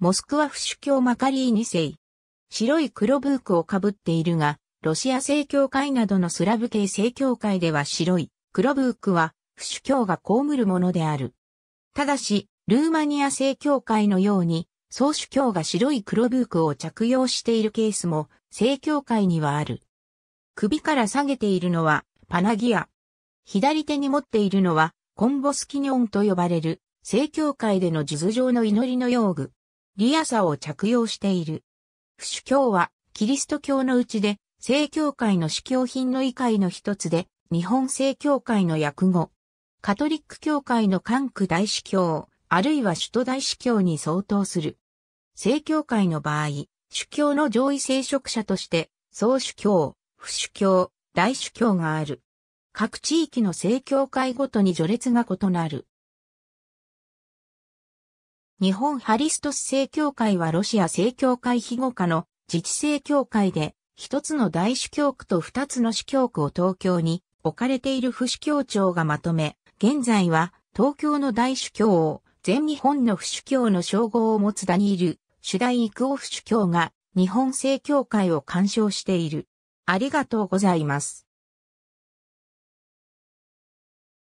モスクワフシュ教マカリー二世。白い黒ブークをかぶっているが、ロシア正教会などのスラブ系正教会では白い黒ブークは、不主教が被るものである。ただし、ルーマニア正教会のように、総主教が白い黒ブークを着用しているケースも、正教会にはある。首から下げているのは、パナギア。左手に持っているのは、コンボスキニョンと呼ばれる、正教会での術上の祈りの用具。リアサを着用している。不主教は、キリスト教のうちで、正教会の主教品の理解の一つで、日本正教会の訳語。カトリック教会の関区大司教、あるいは首都大司教に相当する。正教会の場合、主教の上位聖職者として、総主教、副主教、大主教がある。各地域の正教会ごとに序列が異なる。日本ハリストス正教会はロシア正教会庇護下の自治正教会で、一つの大主教区と二つの主教区を東京に置かれている不主教庁がまとめ、現在は東京の大主教を全日本の不主教の称号を持つダニール、主題育夫フ主教が日本正教会を干渉している。ありがとうございます。